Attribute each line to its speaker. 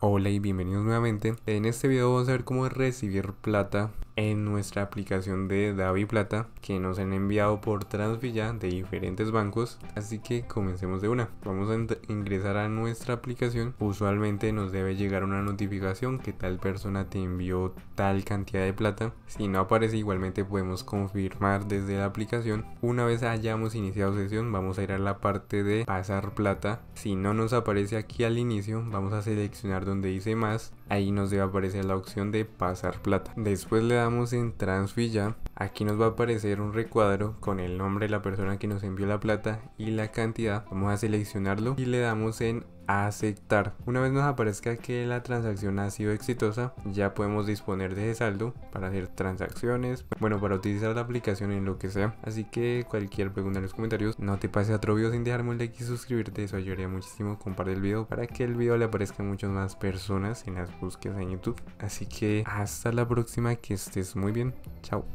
Speaker 1: Hola y bienvenidos nuevamente. En este video vamos a ver cómo recibir plata en nuestra aplicación de Davi Plata que nos han enviado por Transvilla de diferentes bancos. Así que comencemos de una. Vamos a ingresar a nuestra aplicación. Usualmente nos debe llegar una notificación que tal persona te envió tal cantidad de plata. Si no aparece igualmente podemos confirmar desde la aplicación. Una vez hayamos iniciado sesión vamos a ir a la parte de pasar plata. Si no nos aparece aquí al inicio vamos a seleccionar donde dice más. Ahí nos debe aparecer la opción de pasar plata. Después le Estamos en Transvilla Aquí nos va a aparecer un recuadro con el nombre de la persona que nos envió la plata y la cantidad. Vamos a seleccionarlo y le damos en aceptar. Una vez nos aparezca que la transacción ha sido exitosa, ya podemos disponer de ese saldo para hacer transacciones, bueno, para utilizar la aplicación en lo que sea. Así que cualquier pregunta en los comentarios, no te pases a otro video sin dejarme un like y suscribirte, eso ayudaría muchísimo. Comparte el video para que el video le aparezca a muchas más personas en las búsquedas en YouTube. Así que hasta la próxima, que estés muy bien. Chao.